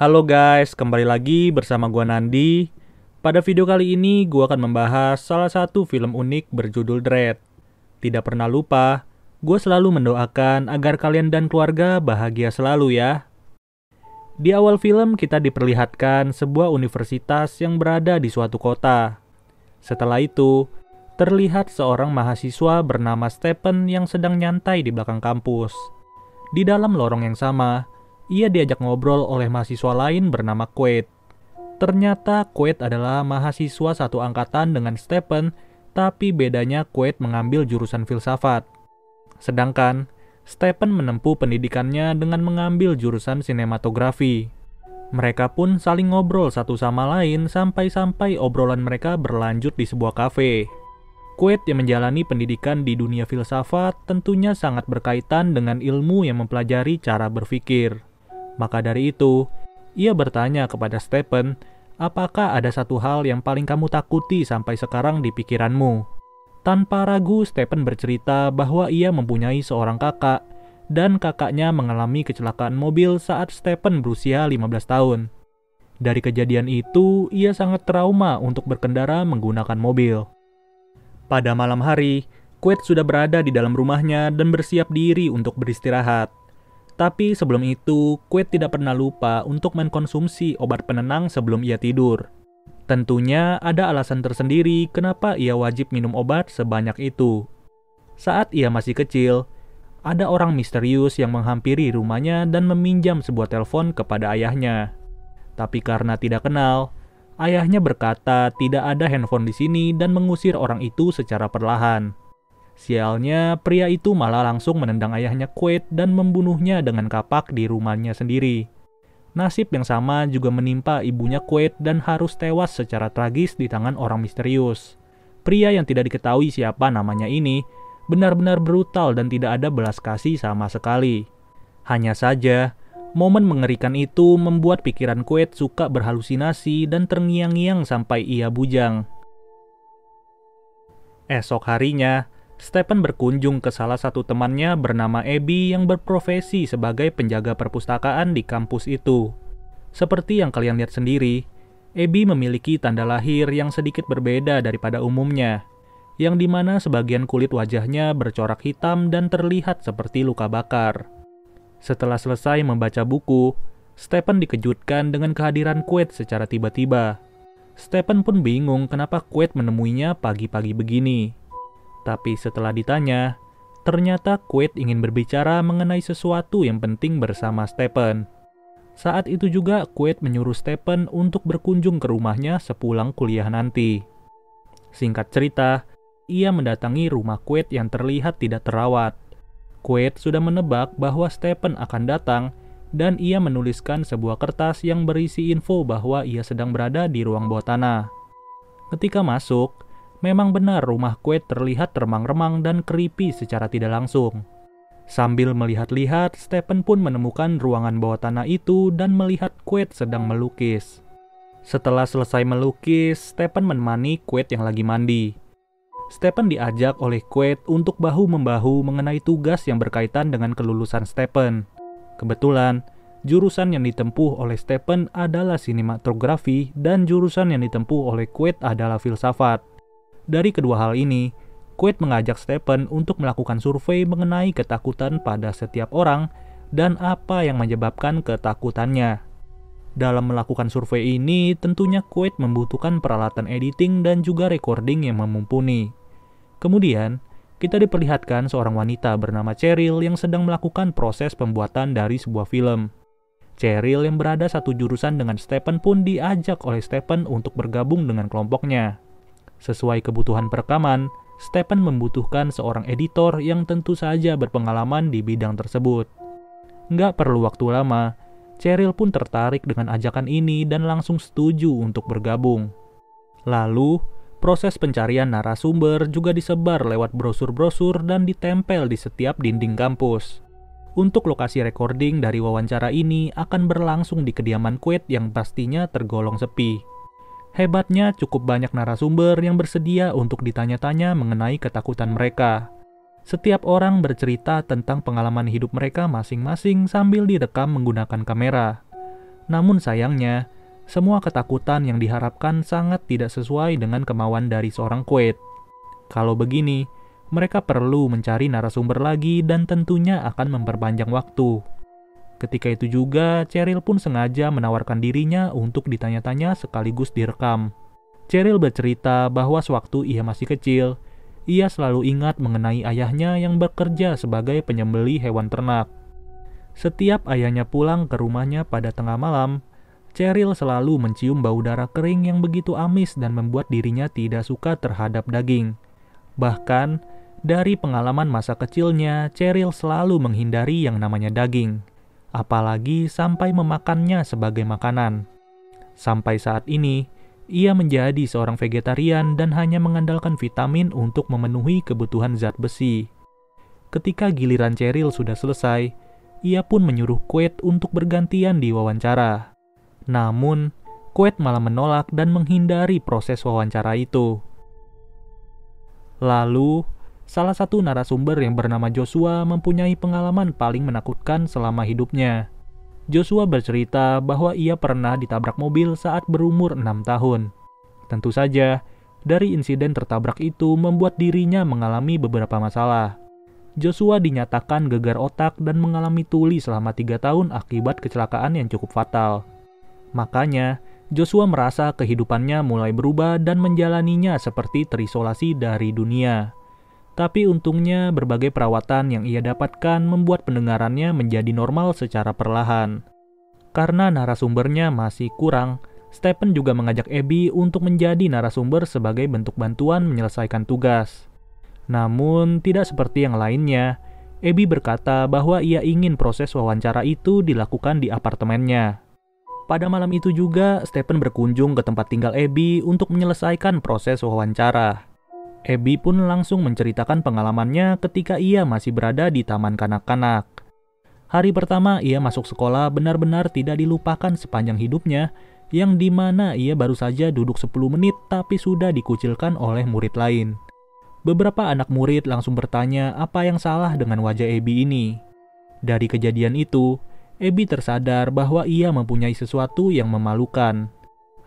Halo guys, kembali lagi bersama gua Nandi. Pada video kali ini gua akan membahas salah satu film unik berjudul Dread. Tidak pernah lupa, gua selalu mendoakan agar kalian dan keluarga bahagia selalu ya. Di awal film kita diperlihatkan sebuah universitas yang berada di suatu kota. Setelah itu, terlihat seorang mahasiswa bernama Stephen yang sedang nyantai di belakang kampus. Di dalam lorong yang sama, ia diajak ngobrol oleh mahasiswa lain bernama Quaid. Ternyata Quaid adalah mahasiswa satu angkatan dengan Stephen, tapi bedanya Quaid mengambil jurusan filsafat. Sedangkan, Stephen menempuh pendidikannya dengan mengambil jurusan sinematografi. Mereka pun saling ngobrol satu sama lain sampai-sampai obrolan mereka berlanjut di sebuah kafe. Quaid yang menjalani pendidikan di dunia filsafat tentunya sangat berkaitan dengan ilmu yang mempelajari cara berpikir. Maka dari itu, ia bertanya kepada Stephen, apakah ada satu hal yang paling kamu takuti sampai sekarang di pikiranmu? Tanpa ragu, Stephen bercerita bahwa ia mempunyai seorang kakak, dan kakaknya mengalami kecelakaan mobil saat Stephen berusia 15 tahun. Dari kejadian itu, ia sangat trauma untuk berkendara menggunakan mobil. Pada malam hari, Quaid sudah berada di dalam rumahnya dan bersiap diri untuk beristirahat. Tapi sebelum itu, Quaid tidak pernah lupa untuk mengkonsumsi obat penenang sebelum ia tidur. Tentunya ada alasan tersendiri kenapa ia wajib minum obat sebanyak itu. Saat ia masih kecil, ada orang misterius yang menghampiri rumahnya dan meminjam sebuah telepon kepada ayahnya. Tapi karena tidak kenal, ayahnya berkata tidak ada handphone di sini dan mengusir orang itu secara perlahan. Sialnya, pria itu malah langsung menendang ayahnya Quaid dan membunuhnya dengan kapak di rumahnya sendiri. Nasib yang sama juga menimpa ibunya Quaid dan harus tewas secara tragis di tangan orang misterius. Pria yang tidak diketahui siapa namanya ini benar-benar brutal dan tidak ada belas kasih sama sekali. Hanya saja, momen mengerikan itu membuat pikiran Quaid suka berhalusinasi dan terngiang-ngiang sampai ia bujang. Esok harinya, Stephen berkunjung ke salah satu temannya bernama Abby yang berprofesi sebagai penjaga perpustakaan di kampus itu. Seperti yang kalian lihat sendiri, Abby memiliki tanda lahir yang sedikit berbeda daripada umumnya, yang dimana sebagian kulit wajahnya bercorak hitam dan terlihat seperti luka bakar. Setelah selesai membaca buku, Stephen dikejutkan dengan kehadiran Quaid secara tiba-tiba. Stephen pun bingung kenapa Quaid menemuinya pagi-pagi begini. Tapi setelah ditanya, ternyata Quaid ingin berbicara mengenai sesuatu yang penting bersama Stephen. Saat itu juga Quaid menyuruh Stephen untuk berkunjung ke rumahnya sepulang kuliah nanti. Singkat cerita, ia mendatangi rumah Quaid yang terlihat tidak terawat. Quaid sudah menebak bahwa Stephen akan datang dan ia menuliskan sebuah kertas yang berisi info bahwa ia sedang berada di ruang bawah tanah. Ketika masuk, Memang benar rumah kue terlihat remang-remang dan creepy secara tidak langsung. Sambil melihat-lihat, Stephen pun menemukan ruangan bawah tanah itu dan melihat Quaid sedang melukis. Setelah selesai melukis, Stephen menemani Quaid yang lagi mandi. Stephen diajak oleh Quaid untuk bahu-membahu mengenai tugas yang berkaitan dengan kelulusan Stephen. Kebetulan, jurusan yang ditempuh oleh Stephen adalah sinematografi dan jurusan yang ditempuh oleh Quaid adalah filsafat. Dari kedua hal ini, Quaid mengajak Stephen untuk melakukan survei mengenai ketakutan pada setiap orang dan apa yang menyebabkan ketakutannya. Dalam melakukan survei ini, tentunya Quaid membutuhkan peralatan editing dan juga recording yang memumpuni. Kemudian, kita diperlihatkan seorang wanita bernama Cheryl yang sedang melakukan proses pembuatan dari sebuah film. Cheryl yang berada satu jurusan dengan Stephen pun diajak oleh Stephen untuk bergabung dengan kelompoknya. Sesuai kebutuhan perekaman, Stephen membutuhkan seorang editor yang tentu saja berpengalaman di bidang tersebut. Nggak perlu waktu lama, Cheryl pun tertarik dengan ajakan ini dan langsung setuju untuk bergabung. Lalu, proses pencarian narasumber juga disebar lewat brosur-brosur dan ditempel di setiap dinding kampus. Untuk lokasi recording dari wawancara ini akan berlangsung di kediaman Quaid yang pastinya tergolong sepi. Hebatnya cukup banyak narasumber yang bersedia untuk ditanya-tanya mengenai ketakutan mereka. Setiap orang bercerita tentang pengalaman hidup mereka masing-masing sambil direkam menggunakan kamera. Namun sayangnya, semua ketakutan yang diharapkan sangat tidak sesuai dengan kemauan dari seorang Kuwait. Kalau begini, mereka perlu mencari narasumber lagi dan tentunya akan memperpanjang waktu. Ketika itu juga, Cheryl pun sengaja menawarkan dirinya untuk ditanya-tanya sekaligus direkam. Cheryl bercerita bahwa sewaktu ia masih kecil, ia selalu ingat mengenai ayahnya yang bekerja sebagai penyembeli hewan ternak. Setiap ayahnya pulang ke rumahnya pada tengah malam, Cheryl selalu mencium bau darah kering yang begitu amis dan membuat dirinya tidak suka terhadap daging. Bahkan, dari pengalaman masa kecilnya, Cheryl selalu menghindari yang namanya daging apalagi sampai memakannya sebagai makanan. Sampai saat ini, ia menjadi seorang vegetarian dan hanya mengandalkan vitamin untuk memenuhi kebutuhan zat besi. Ketika giliran Cheryl sudah selesai, ia pun menyuruh Quaid untuk bergantian di wawancara. Namun, Quaid malah menolak dan menghindari proses wawancara itu. Lalu, salah satu narasumber yang bernama Joshua mempunyai pengalaman paling menakutkan selama hidupnya. Joshua bercerita bahwa ia pernah ditabrak mobil saat berumur enam tahun. Tentu saja, dari insiden tertabrak itu membuat dirinya mengalami beberapa masalah. Joshua dinyatakan gegar otak dan mengalami tuli selama tiga tahun akibat kecelakaan yang cukup fatal. Makanya, Joshua merasa kehidupannya mulai berubah dan menjalaninya seperti terisolasi dari dunia. Tapi untungnya berbagai perawatan yang ia dapatkan membuat pendengarannya menjadi normal secara perlahan. Karena narasumbernya masih kurang, Stephen juga mengajak Abby untuk menjadi narasumber sebagai bentuk bantuan menyelesaikan tugas. Namun, tidak seperti yang lainnya, Abby berkata bahwa ia ingin proses wawancara itu dilakukan di apartemennya. Pada malam itu juga, Stephen berkunjung ke tempat tinggal Abby untuk menyelesaikan proses wawancara. Abby pun langsung menceritakan pengalamannya ketika ia masih berada di taman kanak-kanak. Hari pertama ia masuk sekolah benar-benar tidak dilupakan sepanjang hidupnya, yang dimana ia baru saja duduk 10 menit tapi sudah dikucilkan oleh murid lain. Beberapa anak murid langsung bertanya apa yang salah dengan wajah Abby ini. Dari kejadian itu, Abby tersadar bahwa ia mempunyai sesuatu yang memalukan.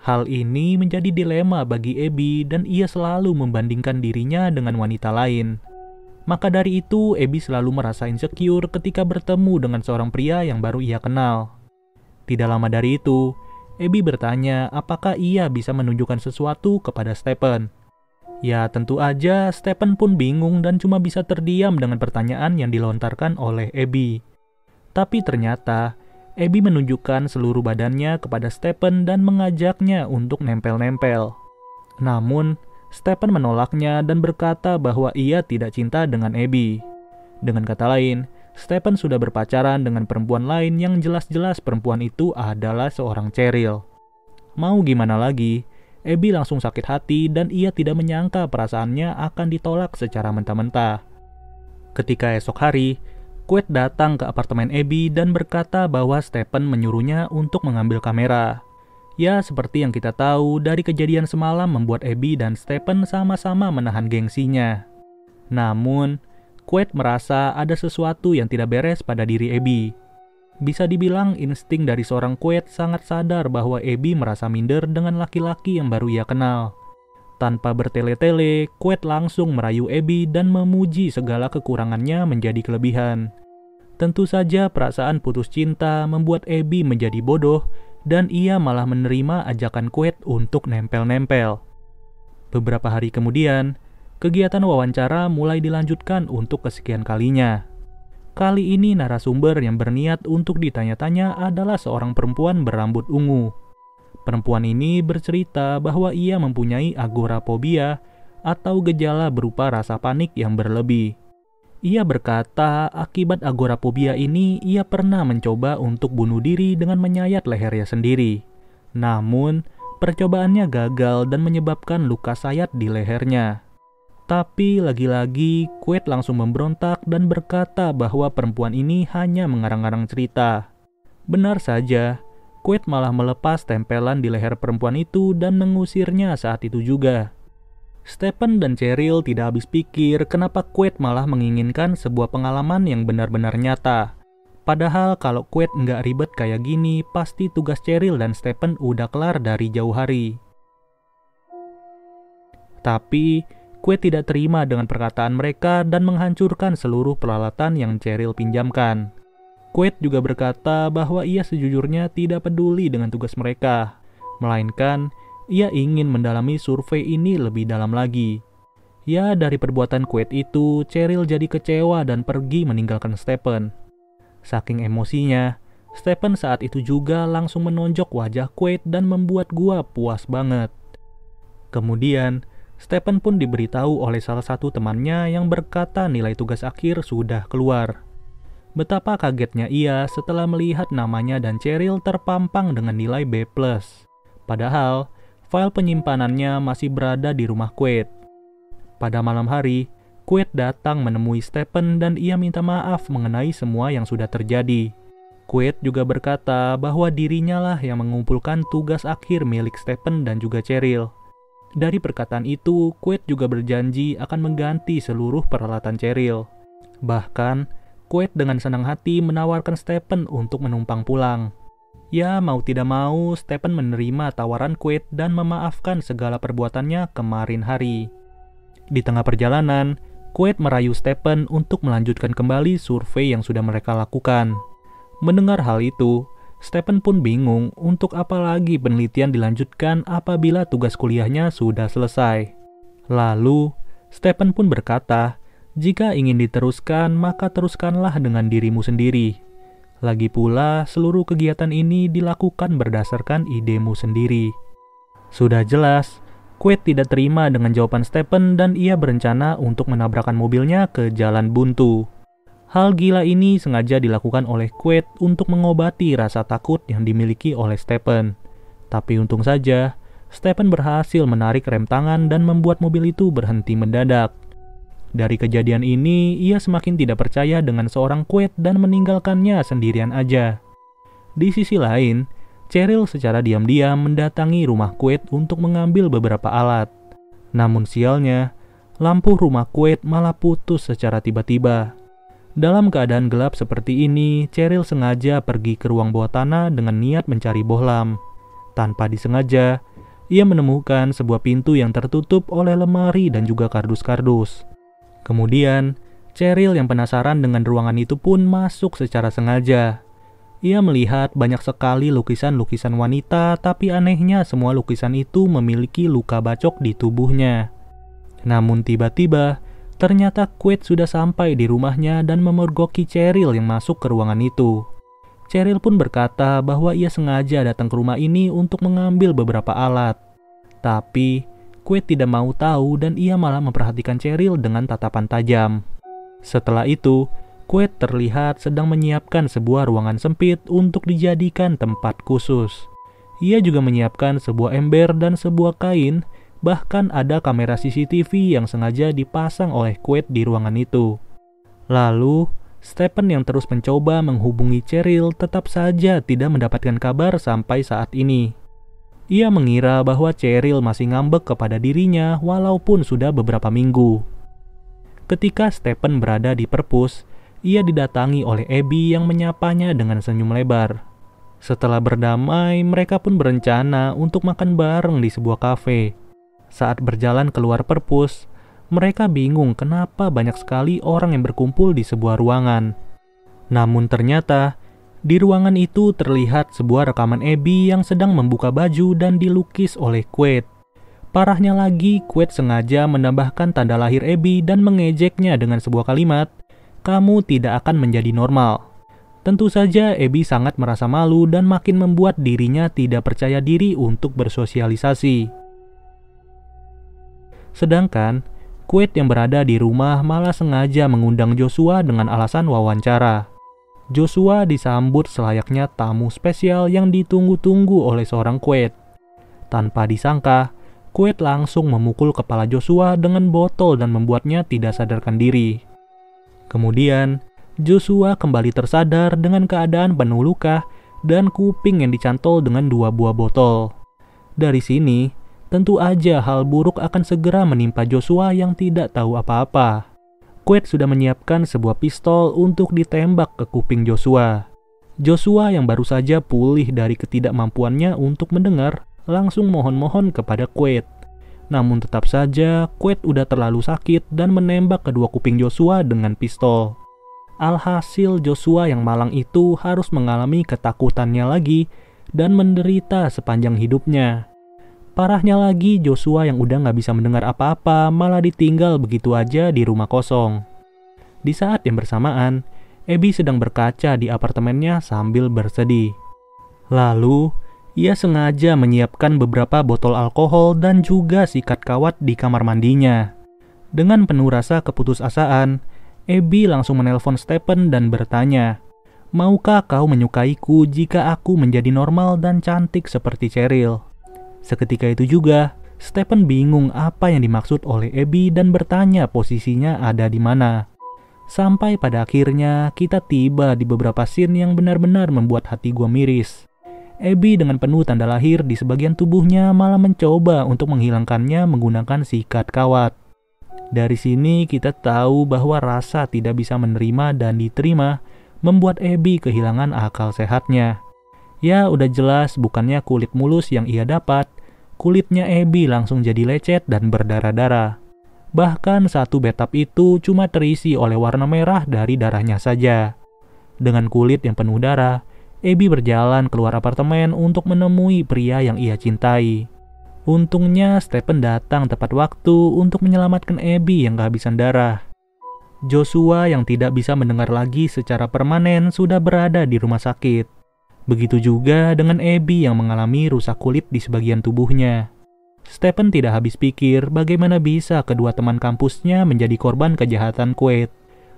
Hal ini menjadi dilema bagi Ebi dan ia selalu membandingkan dirinya dengan wanita lain. Maka dari itu, Ebi selalu merasa insecure ketika bertemu dengan seorang pria yang baru ia kenal. Tidak lama dari itu, Ebi bertanya apakah ia bisa menunjukkan sesuatu kepada Stephen. Ya tentu aja, Stephen pun bingung dan cuma bisa terdiam dengan pertanyaan yang dilontarkan oleh Ebi. Tapi ternyata, Abby menunjukkan seluruh badannya kepada Stephen dan mengajaknya untuk nempel-nempel. Namun, Stephen menolaknya dan berkata bahwa ia tidak cinta dengan Abby. Dengan kata lain, Stephen sudah berpacaran dengan perempuan lain yang jelas-jelas perempuan itu adalah seorang Cheryl. Mau gimana lagi, Abby langsung sakit hati dan ia tidak menyangka perasaannya akan ditolak secara mentah-mentah. Ketika esok hari, Quaid datang ke apartemen Abby dan berkata bahwa Stephen menyuruhnya untuk mengambil kamera. Ya, seperti yang kita tahu, dari kejadian semalam membuat Abby dan Stephen sama-sama menahan gengsinya. Namun, Quaid merasa ada sesuatu yang tidak beres pada diri Abby. Bisa dibilang insting dari seorang Quaid sangat sadar bahwa Abby merasa minder dengan laki-laki yang baru ia kenal. Tanpa bertele-tele, Kuet langsung merayu Abby dan memuji segala kekurangannya menjadi kelebihan. Tentu saja perasaan putus cinta membuat Abby menjadi bodoh dan ia malah menerima ajakan Kuet untuk nempel-nempel. Beberapa hari kemudian, kegiatan wawancara mulai dilanjutkan untuk kesekian kalinya. Kali ini narasumber yang berniat untuk ditanya-tanya adalah seorang perempuan berambut ungu. Perempuan ini bercerita bahwa ia mempunyai agorafobia atau gejala berupa rasa panik yang berlebih. Ia berkata, akibat agorafobia ini ia pernah mencoba untuk bunuh diri dengan menyayat lehernya sendiri. Namun, percobaannya gagal dan menyebabkan luka sayat di lehernya. Tapi lagi-lagi, Kuwait langsung memberontak dan berkata bahwa perempuan ini hanya mengarang-arang cerita. Benar saja, Quaid malah melepas tempelan di leher perempuan itu dan mengusirnya saat itu juga. Stephen dan Cheryl tidak habis pikir kenapa Quaid malah menginginkan sebuah pengalaman yang benar-benar nyata. Padahal kalau Quaid nggak ribet kayak gini, pasti tugas Cheryl dan Stephen udah kelar dari jauh hari. Tapi, Quaid tidak terima dengan perkataan mereka dan menghancurkan seluruh peralatan yang Cheryl pinjamkan. Quaid juga berkata bahwa ia sejujurnya tidak peduli dengan tugas mereka, melainkan ia ingin mendalami survei ini lebih dalam lagi. Ya, dari perbuatan Quaid itu, Cheryl jadi kecewa dan pergi meninggalkan Stephen. Saking emosinya, Stephen saat itu juga langsung menonjok wajah Quaid dan membuat gua puas banget. Kemudian, Stephen pun diberitahu oleh salah satu temannya yang berkata nilai tugas akhir sudah keluar. Betapa kagetnya ia setelah melihat namanya dan Cheryl terpampang dengan nilai B+. Padahal, file penyimpanannya masih berada di rumah Quaid. Pada malam hari, Quaid datang menemui Stephen dan ia minta maaf mengenai semua yang sudah terjadi. Quaid juga berkata bahwa dirinya lah yang mengumpulkan tugas akhir milik Stephen dan juga Cheryl. Dari perkataan itu, Quaid juga berjanji akan mengganti seluruh peralatan Cheryl. Bahkan, Kuwait dengan senang hati menawarkan Stephen untuk menumpang pulang. Ya, mau tidak mau, Stephen menerima tawaran Kuwait dan memaafkan segala perbuatannya kemarin hari. Di tengah perjalanan, Kuwait merayu Stephen untuk melanjutkan kembali survei yang sudah mereka lakukan. Mendengar hal itu, Stephen pun bingung untuk apa lagi penelitian dilanjutkan apabila tugas kuliahnya sudah selesai. Lalu, Stephen pun berkata jika ingin diteruskan, maka teruskanlah dengan dirimu sendiri. Lagi pula, seluruh kegiatan ini dilakukan berdasarkan idemu sendiri. Sudah jelas, Quaid tidak terima dengan jawaban Stephen dan ia berencana untuk menabrakkan mobilnya ke jalan buntu. Hal gila ini sengaja dilakukan oleh Quaid untuk mengobati rasa takut yang dimiliki oleh Stephen. Tapi untung saja, Stephen berhasil menarik rem tangan dan membuat mobil itu berhenti mendadak. Dari kejadian ini, ia semakin tidak percaya dengan seorang Quaid dan meninggalkannya sendirian aja. Di sisi lain, Cheryl secara diam-diam mendatangi rumah Quaid untuk mengambil beberapa alat. Namun sialnya, lampu rumah Quaid malah putus secara tiba-tiba. Dalam keadaan gelap seperti ini, Cheryl sengaja pergi ke ruang bawah tanah dengan niat mencari bohlam. Tanpa disengaja, ia menemukan sebuah pintu yang tertutup oleh lemari dan juga kardus-kardus. Kemudian, Cheryl yang penasaran dengan ruangan itu pun masuk secara sengaja. Ia melihat banyak sekali lukisan-lukisan wanita, tapi anehnya semua lukisan itu memiliki luka bacok di tubuhnya. Namun tiba-tiba, ternyata Quaid sudah sampai di rumahnya dan memergoki Cheryl yang masuk ke ruangan itu. Cheryl pun berkata bahwa ia sengaja datang ke rumah ini untuk mengambil beberapa alat. Tapi, Kue tidak mau tahu dan ia malah memperhatikan Cheryl dengan tatapan tajam. Setelah itu, Kue terlihat sedang menyiapkan sebuah ruangan sempit untuk dijadikan tempat khusus. Ia juga menyiapkan sebuah ember dan sebuah kain, bahkan ada kamera CCTV yang sengaja dipasang oleh Kue di ruangan itu. Lalu, Stephen yang terus mencoba menghubungi Cheryl tetap saja tidak mendapatkan kabar sampai saat ini. Ia mengira bahwa Cheryl masih ngambek kepada dirinya walaupun sudah beberapa minggu. Ketika Stephen berada di perpus, ia didatangi oleh Abby yang menyapanya dengan senyum lebar. Setelah berdamai, mereka pun berencana untuk makan bareng di sebuah kafe. Saat berjalan keluar perpus, mereka bingung kenapa banyak sekali orang yang berkumpul di sebuah ruangan. Namun ternyata, di ruangan itu terlihat sebuah rekaman Ebi yang sedang membuka baju dan dilukis oleh Quaid. Parahnya lagi, Quaid sengaja menambahkan tanda lahir Ebi dan mengejeknya dengan sebuah kalimat, "Kamu tidak akan menjadi normal." Tentu saja Ebi sangat merasa malu dan makin membuat dirinya tidak percaya diri untuk bersosialisasi. Sedangkan, Quaid yang berada di rumah malah sengaja mengundang Joshua dengan alasan wawancara. Joshua disambut selayaknya tamu spesial yang ditunggu-tunggu oleh seorang Quaid. Tanpa disangka, Quaid langsung memukul kepala Joshua dengan botol dan membuatnya tidak sadarkan diri. Kemudian, Joshua kembali tersadar dengan keadaan penuh luka dan kuping yang dicantol dengan dua buah botol. Dari sini, tentu aja hal buruk akan segera menimpa Joshua yang tidak tahu apa-apa. Quaid sudah menyiapkan sebuah pistol untuk ditembak ke kuping Joshua. Joshua yang baru saja pulih dari ketidakmampuannya untuk mendengar, langsung mohon-mohon kepada Quaid. Namun tetap saja, Quaid udah terlalu sakit dan menembak kedua kuping Joshua dengan pistol. Alhasil Joshua yang malang itu harus mengalami ketakutannya lagi dan menderita sepanjang hidupnya. Parahnya lagi, Joshua yang udah nggak bisa mendengar apa-apa malah ditinggal begitu aja di rumah kosong. Di saat yang bersamaan, Abby sedang berkaca di apartemennya sambil bersedih. Lalu, ia sengaja menyiapkan beberapa botol alkohol dan juga sikat kawat di kamar mandinya. Dengan penuh rasa keputusasaan, Abby langsung menelpon Stephen dan bertanya, Maukah kau menyukaiku jika aku menjadi normal dan cantik seperti Cheryl? Seketika itu juga, Stephen bingung apa yang dimaksud oleh Abby dan bertanya posisinya ada di mana. Sampai pada akhirnya kita tiba di beberapa scene yang benar-benar membuat hati gua miris. Abby dengan penuh tanda lahir di sebagian tubuhnya malah mencoba untuk menghilangkannya menggunakan sikat kawat. Dari sini kita tahu bahwa rasa tidak bisa menerima dan diterima membuat Abby kehilangan akal sehatnya. Ya udah jelas bukannya kulit mulus yang ia dapat, kulitnya Ebi langsung jadi lecet dan berdarah-darah. Bahkan satu betap itu cuma terisi oleh warna merah dari darahnya saja. Dengan kulit yang penuh darah, Ebi berjalan keluar apartemen untuk menemui pria yang ia cintai. Untungnya Stephen datang tepat waktu untuk menyelamatkan Ebi yang kehabisan darah. Joshua yang tidak bisa mendengar lagi secara permanen sudah berada di rumah sakit. Begitu juga dengan Abby yang mengalami rusak kulit di sebagian tubuhnya. Stephen tidak habis pikir bagaimana bisa kedua teman kampusnya menjadi korban kejahatan Quaid.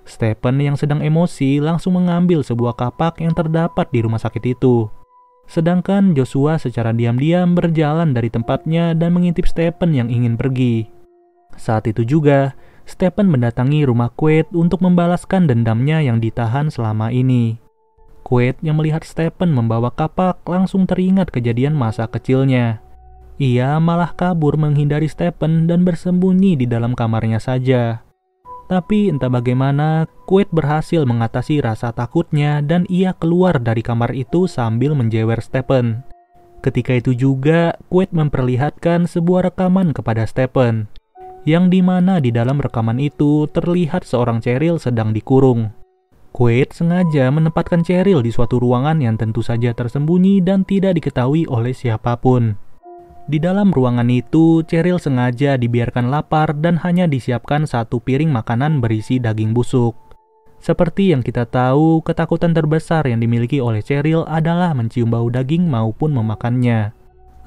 Stephen yang sedang emosi langsung mengambil sebuah kapak yang terdapat di rumah sakit itu. Sedangkan Joshua secara diam-diam berjalan dari tempatnya dan mengintip Stephen yang ingin pergi. Saat itu juga, Stephen mendatangi rumah Quaid untuk membalaskan dendamnya yang ditahan selama ini. Quaid yang melihat Stephen membawa kapak langsung teringat kejadian masa kecilnya. Ia malah kabur menghindari Stephen dan bersembunyi di dalam kamarnya saja. Tapi entah bagaimana, Quaid berhasil mengatasi rasa takutnya dan ia keluar dari kamar itu sambil menjewer Stephen. Ketika itu juga, Quaid memperlihatkan sebuah rekaman kepada Stephen, yang dimana di dalam rekaman itu terlihat seorang Cheryl sedang dikurung. Quaid sengaja menempatkan Cheryl di suatu ruangan yang tentu saja tersembunyi dan tidak diketahui oleh siapapun. Di dalam ruangan itu, Cheryl sengaja dibiarkan lapar dan hanya disiapkan satu piring makanan berisi daging busuk. Seperti yang kita tahu, ketakutan terbesar yang dimiliki oleh Cheryl adalah mencium bau daging maupun memakannya.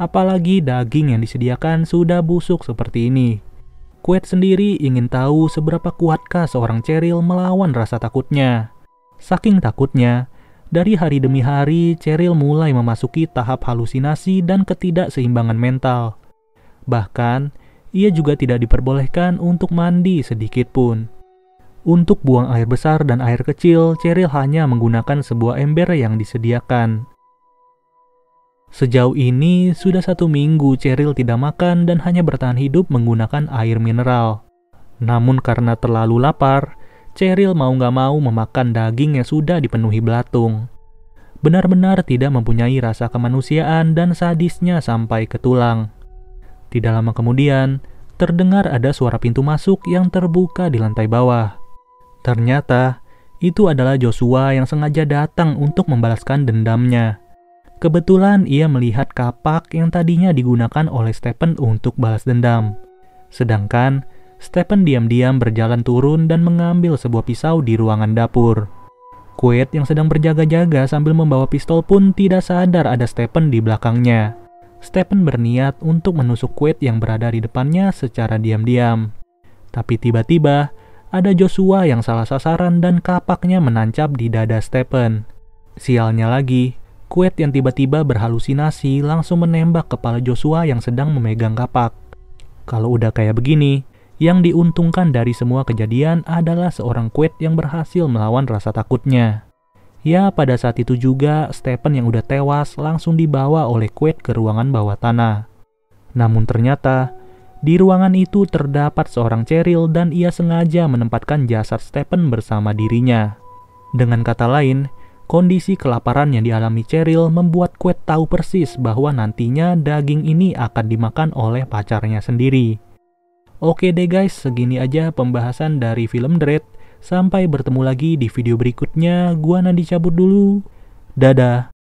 Apalagi daging yang disediakan sudah busuk seperti ini. Quaid sendiri ingin tahu seberapa kuatkah seorang Cheryl melawan rasa takutnya. Saking takutnya, dari hari demi hari Cheryl mulai memasuki tahap halusinasi dan ketidakseimbangan mental. Bahkan, ia juga tidak diperbolehkan untuk mandi sedikit pun. Untuk buang air besar dan air kecil, Cheryl hanya menggunakan sebuah ember yang disediakan. Sejauh ini, sudah satu minggu Cheryl tidak makan dan hanya bertahan hidup menggunakan air mineral. Namun karena terlalu lapar, Cheryl mau nggak mau memakan daging yang sudah dipenuhi belatung. Benar-benar tidak mempunyai rasa kemanusiaan dan sadisnya sampai ke tulang. Tidak lama kemudian, terdengar ada suara pintu masuk yang terbuka di lantai bawah. Ternyata, itu adalah Joshua yang sengaja datang untuk membalaskan dendamnya. Kebetulan ia melihat kapak yang tadinya digunakan oleh Stephen untuk balas dendam. Sedangkan Stephen diam-diam berjalan turun dan mengambil sebuah pisau di ruangan dapur. Quaid yang sedang berjaga-jaga sambil membawa pistol pun tidak sadar ada Stephen di belakangnya. Stephen berniat untuk menusuk Quaid yang berada di depannya secara diam-diam. Tapi tiba-tiba, ada Joshua yang salah sasaran dan kapaknya menancap di dada Stephen. Sialnya lagi, Quaid yang tiba-tiba berhalusinasi langsung menembak kepala Joshua yang sedang memegang kapak. Kalau udah kayak begini, yang diuntungkan dari semua kejadian adalah seorang Quaid yang berhasil melawan rasa takutnya. Ya, pada saat itu juga, Stephen yang udah tewas langsung dibawa oleh Quaid ke ruangan bawah tanah. Namun ternyata, di ruangan itu terdapat seorang Cheryl dan ia sengaja menempatkan jasad Stephen bersama dirinya. Dengan kata lain, kondisi kelaparan yang dialami Cheryl membuat Quet tahu persis bahwa nantinya daging ini akan dimakan oleh pacarnya sendiri. Oke deh guys, segini aja pembahasan dari film Dread. Sampai bertemu lagi di video berikutnya. Gua nanti cabut dulu. Dadah.